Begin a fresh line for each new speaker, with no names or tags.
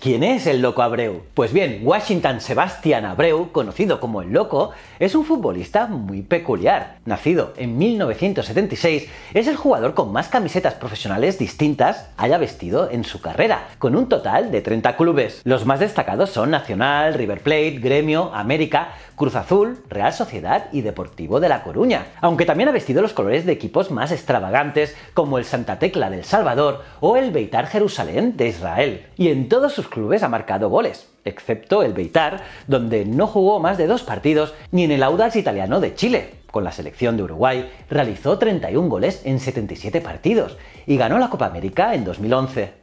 ¿Quién es el loco Abreu? Pues bien, Washington Sebastian Abreu, conocido como el loco, es un futbolista muy peculiar. Nacido en 1976, es el jugador con más camisetas profesionales distintas haya vestido en su carrera, con un total de 30 clubes. Los más destacados son Nacional, River Plate, Gremio, América, Cruz Azul, Real Sociedad y Deportivo de La Coruña, aunque también ha vestido los colores de equipos más extravagantes como el Santa Tecla del Salvador o el Beitar Jerusalén de Israel. Y en todos sus clubes ha marcado goles, excepto el Beitar, donde no jugó más de dos partidos, ni en el Audax italiano de Chile. Con la selección de Uruguay realizó 31 goles en 77 partidos y ganó la Copa América en 2011.